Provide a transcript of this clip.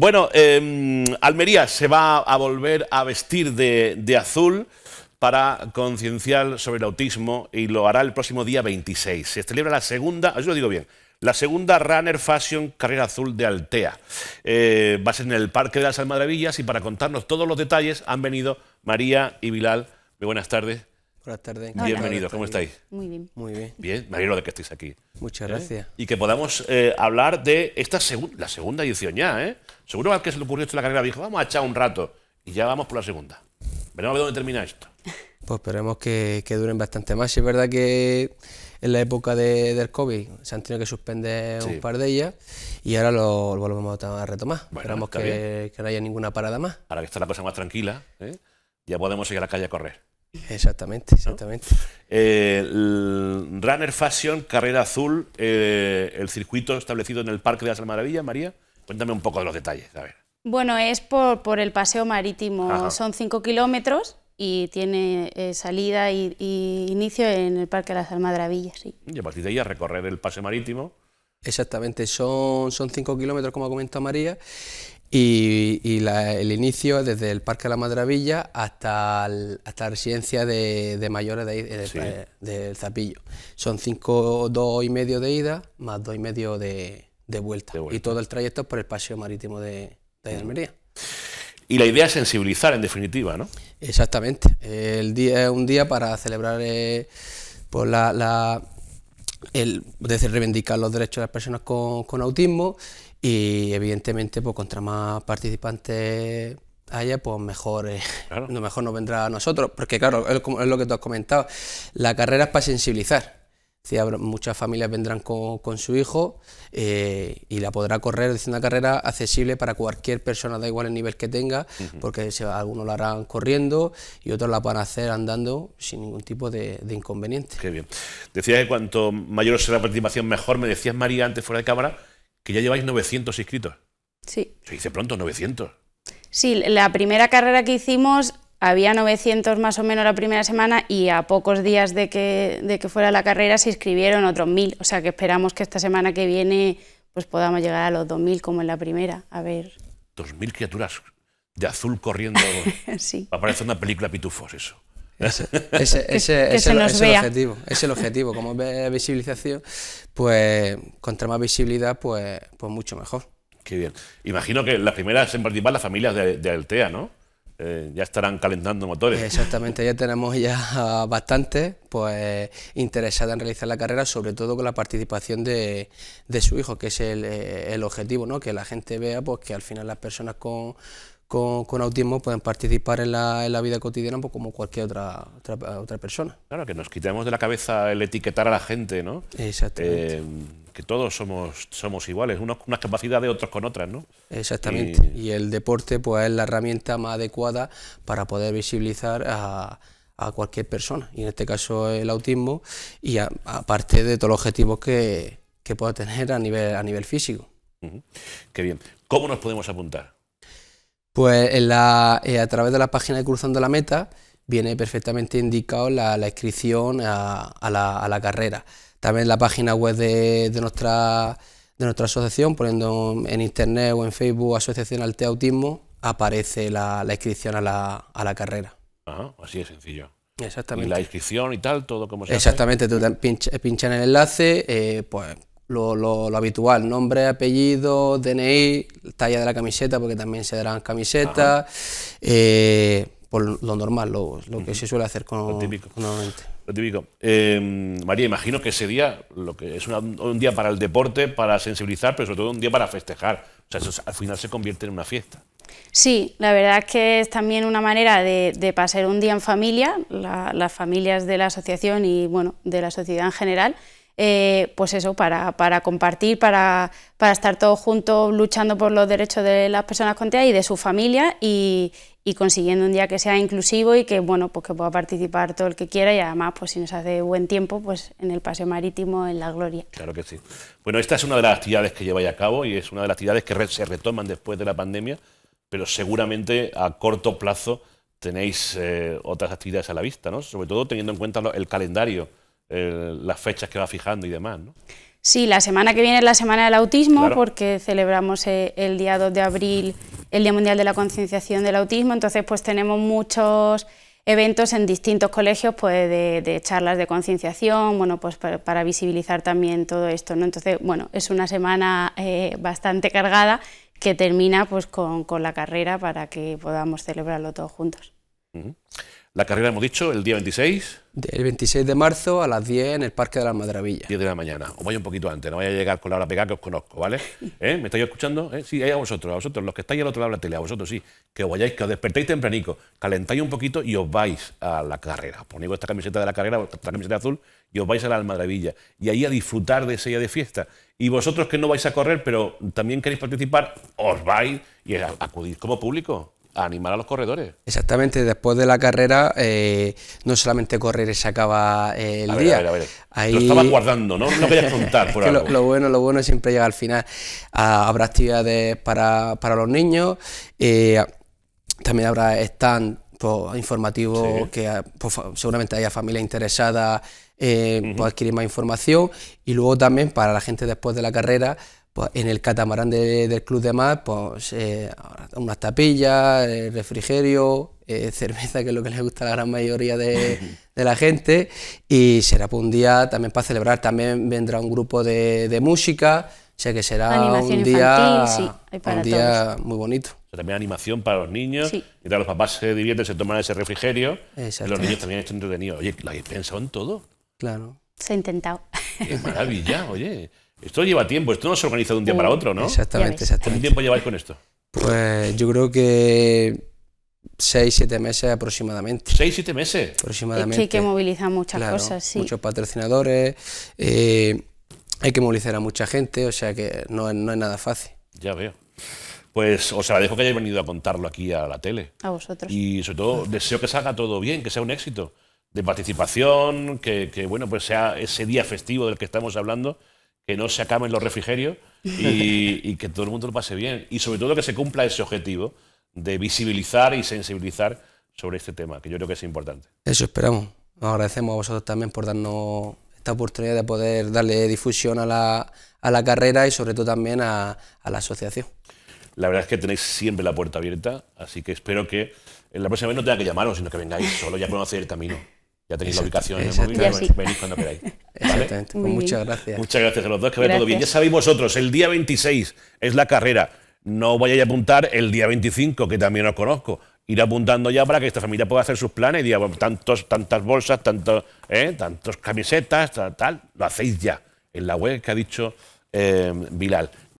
Bueno, em, Almería se va a volver a vestir de, azul para concienciar sobre el autismo y lo hará el próximo día 26. Se celebra la segunda, yo lo digo bien, la segunda Runner Fashion Carrera Azul de Altea. Eh, va a ser en el Parque de las Almadrabillas y para contarnos todos los detalles han venido María y Bilal. Muy buenas tardes. Buenas tardes. Bienvenidos, ¿cómo estáis? Muy bien. Muy bien. Bien, me alegro de que estéis aquí. Muchas ¿Eh? gracias. Y que podamos eh, hablar de esta segunda, la segunda edición ya, ¿eh? Seguro que se le ocurrió esto en la carrera dijo, vamos a echar un rato y ya vamos por la segunda. Veremos a ver dónde termina esto. Pues esperemos que, duren bastante más. es verdad que en la época de, del COVID se han tenido que suspender un par de ellas y ahora lo, volvemos a retomar. esperamos que, que, no haya ninguna parada más. Para que está la cosa más tranquila, ¿eh? ya podemos ir a la calle a correr. Exactamente, exactamente. Eh, Runner Fashion, carrera azul, eh, el circuito establecido en el Parque de las Maravillas, María. Cuéntame un poco de los detalles, a ver. Bueno, es por, el paseo marítimo. Son cinco kilómetros y tiene eh, salida y, inicio en el Parque de las Almadrabillas. Y a partir de ahí a recorrer el paseo marítimo. Exactamente, son 5 kilómetros, como ha comentado María, y, el inicio es desde el Parque de la Madravilla hasta, hasta la residencia de, mayores de, del Zapillo. Son cinco, dos y medio de ida, más dos y medio de, de vuelta. Y todo el trayecto por el paseo marítimo de, Almería. Y la idea es sensibilizar, en definitiva, ¿no? Exactamente. El día es un día para celebrar eh, por pues la, el, decir reivindicar los derechos de las personas con, autismo y evidentemente pues contra más participantes haya pues mejor eh, mejor nos vendrá a nosotros porque claro es, lo que tú has comentado la carrera es para sensibilizar muchas familias vendrán con, su hijo eh, y la podrá correr, es una carrera accesible para cualquier persona, da igual el nivel que tenga, porque algunos la harán corriendo y otros la van hacer andando sin ningún tipo de, de inconveniente. Qué bien. Decías que cuanto mayor sea la participación, mejor. Me decías, María, antes fuera de cámara, que ya lleváis 900 inscritos. Sí. Se dice pronto, 900. Sí, la primera carrera que hicimos había 900 más o menos la primera semana y a pocos días de que, de que fuera la carrera se inscribieron otros 1.000, o sea que esperamos que esta semana que viene pues podamos llegar a los 2.000 como en la primera, a ver. 2.000 criaturas de azul corriendo. a parecer una película pitufos eso. Ese, es el objetivo, es el objetivo. Como ve visibilización, pues contra más visibilidad, pues, pues mucho mejor. Qué bien. Imagino que las primeras en participar las familias de, de Altea, ¿no? Eh, ya estarán calentando motores. Exactamente, ya tenemos ya bastante pues, interesada en realizar la carrera, sobre todo con la participación de, de su hijo, que es el, eh, objetivo, ¿no? que la gente vea pues, que al final las personas con, con, autismo pueden participar en la, en la vida cotidiana pues, como cualquier otra, otra, persona. Claro, que nos quitemos de la cabeza el etiquetar a la gente, ¿no? Exactamente. Eh, que todos somos, somos iguales, unos unas capacidades, otros con otras, ¿no? Exactamente, y... el deporte pues es la herramienta más adecuada para poder visibilizar a, a cualquier persona, y en este caso el autismo, y aparte de todos los objetivos que, que pueda tener a nivel, a nivel físico. Qué bien. ¿Cómo nos podemos apuntar? Pues eh, a través de la página de Cruzando la Meta viene perfectamente indicado la, inscripción a, la, a la carrera. También la página web de, nuestra, de nuestra asociación, poniendo en internet o en Facebook Asociación Altea Autismo, aparece la, inscripción a la, a la carrera. Ajá, así de sencillo. Exactamente. Y la inscripción y tal, todo como se Exactamente, hace? tú pinchas en el enlace, eh, pues lo, lo, habitual, nombre, apellido, DNI, talla de la camiseta, porque también se darán camisetas, eh, por pues lo normal, lo, que se suele hacer con, lo típico. Lo típico. Em, María, imagino que ese día lo que es un día para el deporte, para sensibilizar, pero sobre todo un día para festejar. O sea, al final se convierte en una fiesta. Sí, la verdad es que es también una manera de, pasar un día en familia, las familias de la asociación y bueno, de la sociedad en general. Eh, pues eso, para, para compartir, para, estar todos juntos luchando por los derechos de las personas con TEA y de su familia y, consiguiendo un día que sea inclusivo y que, bueno, pues que pueda participar todo el que quiera y además, pues si nos hace buen tiempo, pues en el paseo marítimo, en la gloria. Claro que sí. Bueno, esta es una de las actividades que lleváis a cabo y es una de las actividades que se retoman después de la pandemia, pero seguramente a corto plazo tenéis eh, otras actividades a la vista, ¿no? Sobre todo teniendo en cuenta el calendario las fechas que va fijando y demás, ¿no? Sí, la semana que viene es la Semana del Autismo, porque celebramos eh, el día 2 de abril el Día Mundial de la Concienciación del Autismo, entonces pues tenemos muchos eventos en distintos colegios pues, de, charlas de concienciación, bueno, pues para, visibilizar también todo esto. ¿no? Entonces, bueno, es una semana eh, bastante cargada que termina pues, con, la carrera para que podamos celebrarlo todos juntos. La carrera, hemos dicho, el día 26. El 26 de marzo a las 10 en el Parque de la Madravilla. 10 de la mañana. Os voy un poquito antes, no vaya a llegar con la hora pegada que os conozco, ¿vale? ¿Eh? ¿Me estáis escuchando? ¿Eh? Sí, Sí, a vosotros, a vosotros, los que estáis al otro lado de la tele, a vosotros sí. Que os vayáis, que os despertéis tempranico, calentáis un poquito y os vais a la carrera. ponéis esta camiseta de la carrera, vuestra camiseta azul, y os vais a la Madravilla. Y ahí a disfrutar de ese día de fiesta. Y vosotros que no vais a correr, pero también queréis participar, os vais y acudís como público animar a los corredores. Exactamente, después de la carrera eh, no solamente correr se acaba el día. A Lo estaban guardando, ¿no? No quería contar Lo, bueno, lo bueno siempre llega al final. Ah, habrá actividades para, los niños, eh, también habrá stand pues, informativo que ah, pues, seguramente haya familia interesada eh, adquirir más información y luego también para la gente después de la carrera pues, en el catamarán del Club de Mar, pues eh, unas tapillas, eh, refrigerio, eh, cerveza, que es lo que le gusta a la gran mayoría de, la gente, y será pues, un día también para celebrar, también vendrá un grupo de, música, o que será un día, día muy bonito. también animación para los niños, y los papás se divierten, se toman ese refrigerio, los niños también están entretenidos. Oye, la habéis pensado en todo. Claro. Se ha intentado. es maravilla, oye. Esto lleva tiempo, esto no se organiza de un día para uh, otro, ¿no? Exactamente, exactamente. ¿Cuánto tiempo lleváis con esto? Pues yo creo que seis, siete meses aproximadamente. ¿Seis, siete meses? Aproximadamente. Sí, que hay que movilizar muchas cosas, sí. Muchos patrocinadores, eh, hay que movilizar a mucha gente, o sea que no, es nada fácil. Ya veo. Pues os agradezco que hayáis venido a contarlo aquí a la tele. A vosotros. Y sobre todo deseo que salga todo bien, que sea un éxito de participación, que, que bueno, pues sea ese día festivo del que estamos hablando que no se acaben los refrigerios y, que todo el mundo lo pase bien. Y sobre todo que se cumpla ese objetivo de visibilizar y sensibilizar sobre este tema, que yo creo que es importante. Eso esperamos. Nos agradecemos a vosotros también por darnos esta oportunidad de poder darle difusión a la, carrera y sobre todo también a, la asociación. La verdad es que tenéis siempre la puerta abierta, así que espero que la próxima vez no tenga que llamaros, sino que vengáis, solo ya hacer el camino. Ya tenéis la ubicación en el móvil, venís cuando queráis. Exactamente. Pues muchas gracias. Muchas gracias a los dos, que vaya todo bien. Ya sabéis vosotros, el día 26 es la carrera. No vayáis a apuntar el día 25, que también os conozco. Ir apuntando ya para que esta familia pueda hacer sus planes. Diga, bueno, tantos, tantas bolsas, tantos, ¿eh? tantos camisetas, tal, tal, Lo hacéis ya en la web que ha dicho eh,